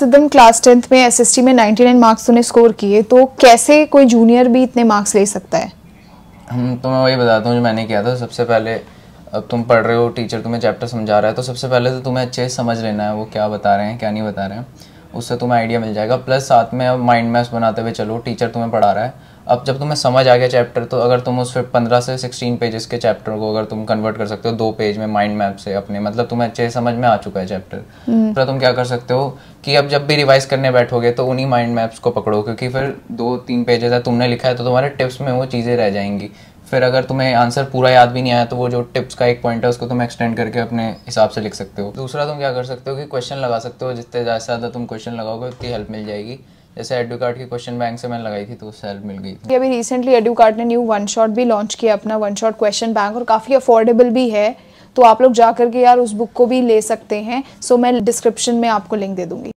सिद्धम class tenth में SST में 99 मार्क्स उन्हें स्कोर किए तो कैसे कोई जूनियर भी इतने मार्क्स ले सकता है हम तो मैं वही बताता हूँ जो मैंने किया था सबसे पहले अब तुम पढ़ रहे हो टीचर तुम्हें चैप्टर समझा रहा है तो सबसे पहले तो तुम्हें अच्छे से समझ लेना है वो क्या बता रहे हैं क्या नहीं बता रहे हैं उससे तुम्हें आइडिया मिल जाएगा प्लस साथ में माइंड मैप्स बनाते हुए चलो टीचर तुम्हें पढ़ा रहा है अब जब तुम्हें समझ आ गया चैप्टर तो अगर तुम उस पंद्रह से सिक्सटीन पेजेस के चैप्टर को अगर तुम कन्वर्ट कर सकते हो दो पेज में माइंड मैप से अपने मतलब तुम्हें अच्छे समझ में आ चुका है चैप्टर हम्म। फिर तुम क्या कर सकते हो कि अब जब भी रिवाइज करने बैठोगे तो उन्हीं माइंड मैप्स को पकड़ो क्योंकि फिर दो तीन पेजेस है तुमने लिखा है तो तुम्हारे टिप्स में वो चीज़ें रह जाएंगी फिर अगर तुम्हें आंसर पूरा याद भी नहीं आया तो वो जो टिप्स का एक पॉइंट है उसको तुम एक्सटेंड करके अपने हिसाब से लिख सकते हो दूसरा तुम क्या कर सकते हो कि क्वेश्चन लगा सकते हो जितने ज़्यादा से ज़्यादा तुम क्वेश्चन लगाओगे उतनी हेल्प मिल जाएगी जैसे एडुकार्ट की क्वेश्चन बैंक से मैंने लगाई थी तो उससे हेल्प मिल गई थी अभी रिसेंटली एडुकार्ट ने न्यू वन शॉट भी लॉन्च किया अपना वन शॉट क्वेश्चन बैंक और काफ़ी अफोर्डेबल भी है तो आप लोग जा करके यार उस बुक को भी ले सकते हैं सो मैं डिस्क्रिप्शन में आपको लिंक दे दूंगी